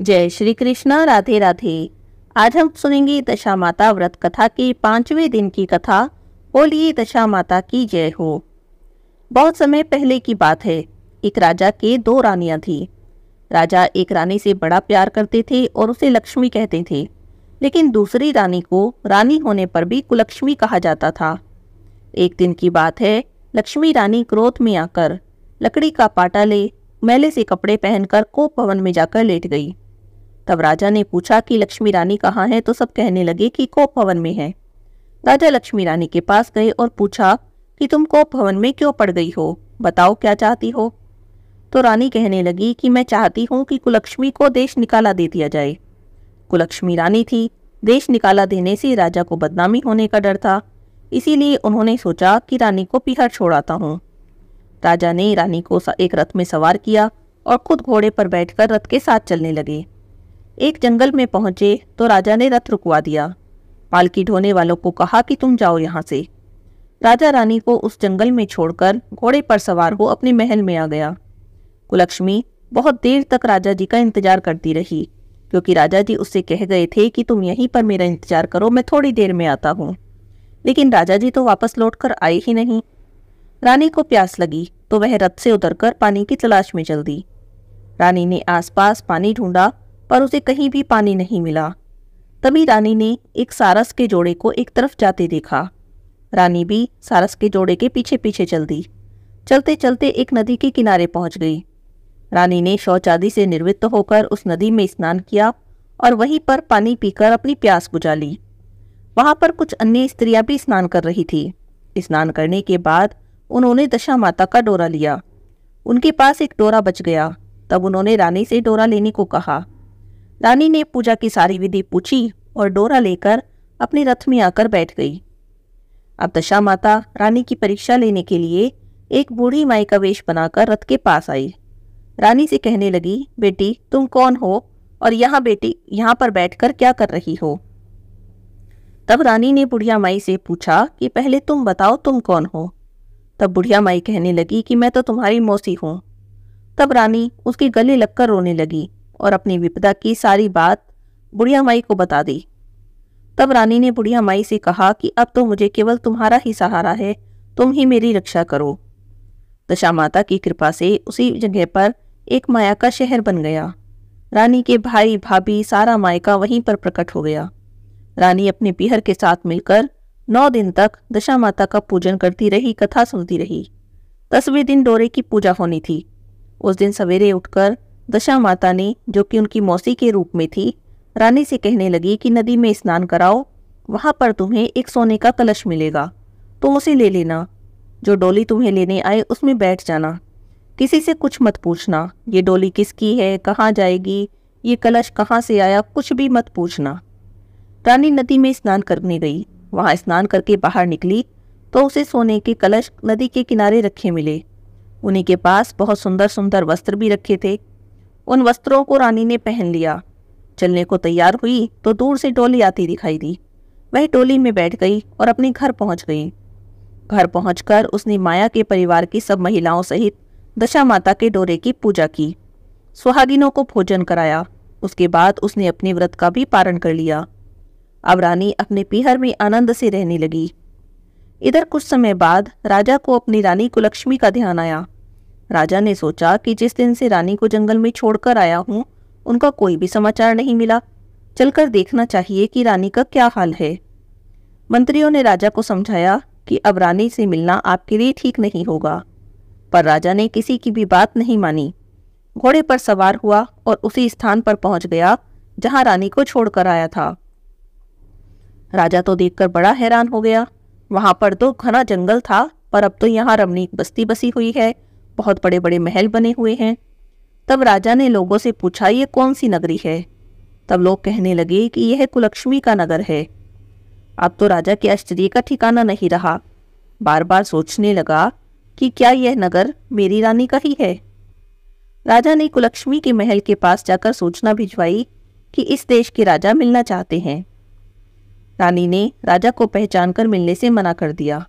जय श्री कृष्णा राधे राधे आज हम सुनेंगे दशा माता व्रत कथा के पांचवें दिन की कथा बोलिए दशा माता की जय हो बहुत समय पहले की बात है एक राजा के दो रानियां थी राजा एक रानी से बड़ा प्यार करते थे और उसे लक्ष्मी कहते थे लेकिन दूसरी रानी को रानी होने पर भी कुलक्ष्मी कहा जाता था एक दिन की बात है लक्ष्मी रानी क्रोध में आकर लकड़ी का पाटा ले मैले से कपड़े पहनकर कोप भवन में जाकर लेट गई तब राजा ने पूछा कि लक्ष्मी रानी कहाँ है तो सब कहने लगे कि कोप भवन में है राजा लक्ष्मी रानी के पास गए और पूछा कि तुम कोप भवन में क्यों पड़ गई हो बताओ क्या चाहती हो तो रानी कहने लगी कि मैं चाहती हूँ कि कुलक्ष्मी को देश निकाला दे दिया जाए कुलक्ष्मी रानी थी देश निकाला देने से राजा को बदनामी होने का डर था इसीलिए उन्होंने सोचा कि रानी को पीहर छोड़ाता हूँ राजा ने रानी को एक रथ में सवार किया और खुद घोड़े पर बैठकर रथ के साथ चलने लगे एक जंगल में पहुंचे तो राजा ने रथ रुकवा दिया पालकी ढोने वालों को कहा कि तुम जाओ यहां से राजा रानी को उस जंगल में छोड़कर घोड़े पर सवार हो अपने महल में आ गया कुलक्ष्मी बहुत देर तक राजा जी का इंतजार करती रही क्योंकि राजा जी उससे कह गए थे कि तुम यहीं पर मेरा इंतजार करो मैं थोड़ी देर में आता हूँ लेकिन राजा जी तो वापस लौट कर आए ही नहीं रानी को प्यास लगी तो वह रथ से उतरकर पानी की तलाश में चल दी रानी ने आसपास पानी ढूंढा पर उसे कहीं भी पानी नहीं मिला तभी रानी ने एक सारस के जोड़े को एक तरफ जाते देखा रानी भी सारस के जोड़े के पीछे पीछे चल दी चलते चलते एक नदी के किनारे पहुंच गई रानी ने शौच आदि से निर्वृत्त होकर उस नदी में स्नान किया और वहीं पर पानी पीकर अपनी प्यास बुझा ली वहां पर कुछ अन्य स्त्रियां भी स्नान कर रही थी स्नान करने के बाद उन्होंने दशा माता का डोरा लिया उनके पास एक डोरा बच गया तब उन्होंने रानी से डोरा लेने को कहा रानी ने पूजा की सारी विधि पूछी और डोरा लेकर अपने रथ में आकर बैठ गई अब दशा माता रानी की परीक्षा लेने के लिए एक बूढ़ी माई का वेश बनाकर रथ के पास आई रानी से कहने लगी बेटी तुम कौन हो और यहाँ बेटी यहाँ पर बैठकर क्या कर रही हो तब रानी ने बुढ़िया माई से पूछा कि पहले तुम बताओ तुम कौन हो तब बुढ़िया माई कहने लगी कि मैं तो तुम्हारी मौसी हूँ तब रानी उसके गले लगकर रोने लगी और अपनी विपदा की सारी बात बुढ़िया माई को बता दी तब रानी ने बुढ़िया माई से कहा कि अब तो मुझे केवल तुम्हारा ही सहारा है तुम ही मेरी रक्षा करो दशा माता की कृपा से उसी जगह पर एक माया का शहर बन गया रानी के भाई भाभी सारा मायका वहीं पर प्रकट हो गया रानी अपने पीहर के साथ मिलकर नौ दिन तक दशा माता का पूजन करती रही कथा सुनती रही दसवें दिन डोरे की पूजा होनी थी उस दिन सवेरे उठकर दशा माता ने जो कि उनकी मौसी के रूप में थी रानी से कहने लगी कि नदी में स्नान कराओ वहाँ पर तुम्हें एक सोने का कलश मिलेगा तो उसे ले लेना जो डोली तुम्हें लेने आए उसमें बैठ जाना किसी से कुछ मत पूछना ये डोली किसकी है कहाँ जाएगी ये कलश कहाँ से आया कुछ भी मत पूछना रानी नदी में स्नान करने गई वहाँ स्नान करके बाहर निकली तो उसे सोने के कलश नदी के किनारे रखे मिले उन्हीं के पास बहुत सुंदर सुंदर वस्त्र भी रखे थे उन वस्त्रों को रानी ने पहन लिया चलने को तैयार हुई तो दूर से टोली आती दिखाई दी वह टोली में बैठ गई और अपने घर पहुंच गई घर पहुंचकर उसने माया के परिवार की सब महिलाओं सहित दशा माता के डोरे की पूजा की सुहागिनों को भोजन कराया उसके बाद उसने अपने व्रत का भी पारण कर लिया अब रानी अपने पीहर में आनंद से रहने लगी इधर कुछ समय बाद राजा को अपनी रानी कुलक्ष्मी का ध्यान आया राजा ने सोचा कि जिस दिन से रानी को जंगल में छोड़कर आया हूँ उनका कोई भी समाचार नहीं मिला चलकर देखना चाहिए कि रानी का क्या हाल है मंत्रियों ने राजा को समझाया कि अब रानी से मिलना आपके लिए ठीक नहीं होगा पर राजा ने किसी की भी बात नहीं मानी घोड़े पर सवार हुआ और उसी स्थान पर पहुंच गया जहां रानी को छोड़कर आया था राजा तो देखकर बड़ा हैरान हो गया वहां पर तो घना जंगल था पर अब तो यहाँ रमणीक बस्ती बसी हुई है बहुत बड़े बड़े महल बने हुए हैं तब राजा ने लोगों से पूछा ये कौन सी नगरी है तब लोग कहने लगे कि यह कुलक्ष्मी का नगर है अब तो राजा के आश्चर्य का ठिकाना नहीं रहा बार बार सोचने लगा कि क्या यह नगर मेरी रानी का ही है राजा ने कुलक्ष्मी के महल के पास जाकर सूचना भिजवाई कि इस देश के राजा मिलना चाहते हैं रानी ने राजा को पहचान कर मिलने से मना कर दिया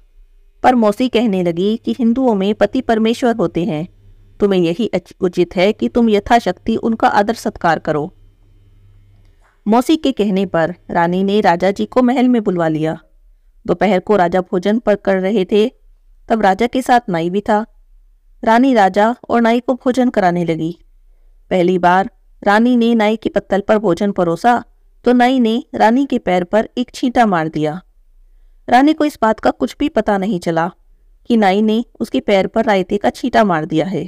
पर मौसी कहने लगी कि हिंदुओं में पति परमेश्वर होते हैं तुम्हें यही उचित है कि तुम यथाशक्ति उनका आदर सत्कार करो मौसी के कहने पर रानी ने राजा जी को महल में बुलवा लिया दोपहर को राजा भोजन पर कर रहे थे तब राजा के साथ नाई भी था रानी राजा और नाई को भोजन कराने लगी पहली बार रानी ने नाई की पत्तल पर भोजन परोसा तो नाई ने रानी के पैर पर एक छींटा मार दिया रानी को इस बात का कुछ भी पता नहीं चला कि नाई ने उसके पैर पर रायते का छीटा मार दिया है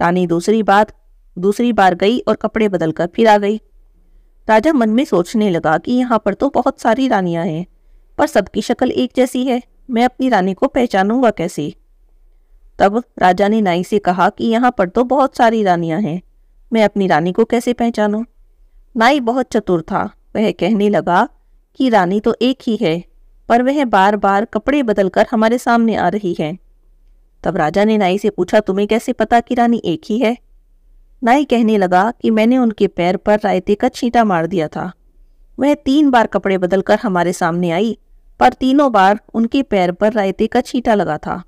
रानी दूसरी बात दूसरी बार गई और कपड़े बदलकर फिर आ गई राजा मन में सोचने लगा कि यहाँ पर तो बहुत सारी रानियां हैं पर सबकी शक्ल एक जैसी है मैं अपनी रानी को पहचानूंगा कैसे तब राजा ने नाई से कहा कि यहाँ पर तो बहुत सारी रानियां हैं मैं अपनी रानी को कैसे पहचानूं? नाई बहुत चतुर था वह कहने लगा कि रानी तो एक ही है पर वह बार बार कपड़े बदलकर हमारे सामने आ रही है तब राजा ने नाई से पूछा तुम्हें कैसे पता कि रानी एक ही है नाई कहने लगा कि मैंने उनके पैर पर रायते का छींटा मार दिया था वह तीन बार कपड़े बदलकर हमारे सामने आई पर तीनों बार उनके पैर पर रायते का छींटा लगा था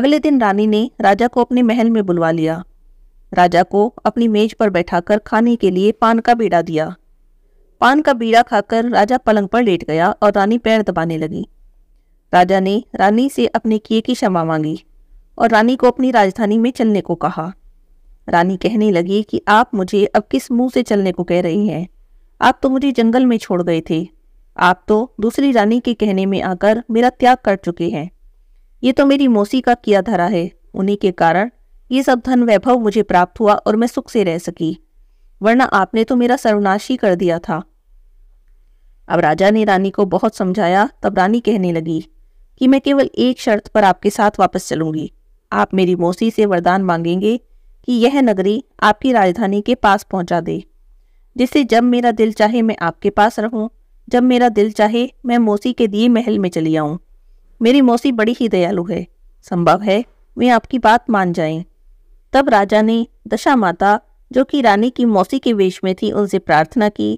अगले दिन रानी ने राजा को अपने महल में बुलवा लिया राजा को अपनी मेज पर बैठाकर खाने के लिए पान का बेड़ा दिया पान का बीड़ा खाकर राजा पलंग पर लेट गया और रानी पैर दबाने लगी राजा ने रानी से अपने किए की क्षमा मांगी और रानी को अपनी राजधानी में चलने को कहा रानी कहने लगी कि आप मुझे अब किस मुंह से चलने को कह रही हैं आप तो मुझे जंगल में छोड़ गए थे आप तो दूसरी रानी के कहने में आकर मेरा त्याग कर चुके हैं ये तो मेरी मौसी का किया धरा है उन्हीं के कारण ये सब धन वैभव मुझे प्राप्त हुआ और मैं सुख से रह सकी वरना आपने तो मेरा सर्वनाश ही कर दिया था अब राजा ने रानी को बहुत समझाया तब रानी कहने लगी कि मैं केवल एक शर्त पर आपके साथ वापस चलूंगी आप मेरी मौसी से वरदान मांगेंगे कि यह नगरी आपकी राजधानी के पास पहुंचा दे जिससे जब मेरा दिल चाहे मैं आपके पास रहूं जब मेरा दिल चाहे मैं मौसी के दिए महल में चली आऊं मेरी मौसी बड़ी ही दयालु है संभव है वे आपकी बात मान जाएं। तब राजा ने दशा माता जो कि रानी की मौसी के वेश में थी उनसे प्रार्थना की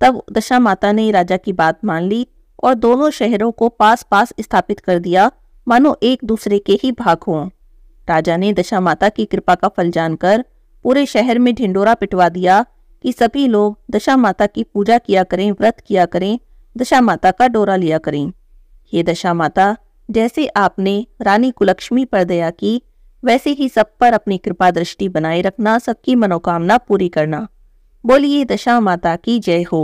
तब दशा माता ने राजा की बात मान ली और दोनों शहरों को पास पास स्थापित कर दिया मानो एक दूसरे के ही भाग हों राजा ने दशा माता की कृपा का फल जानकर पूरे शहर में ढिंडोरा पिटवा दिया कि सभी लोग दशा माता की पूजा किया करें व्रत किया करें दशा माता का डोरा लिया करें ये दशा माता जैसे आपने रानी कुलक्ष्मी पर दया की वैसे ही सब पर अपनी कृपा दृष्टि बनाए रखना सबकी मनोकामना पूरी करना बोलिए दशा माता की जय हो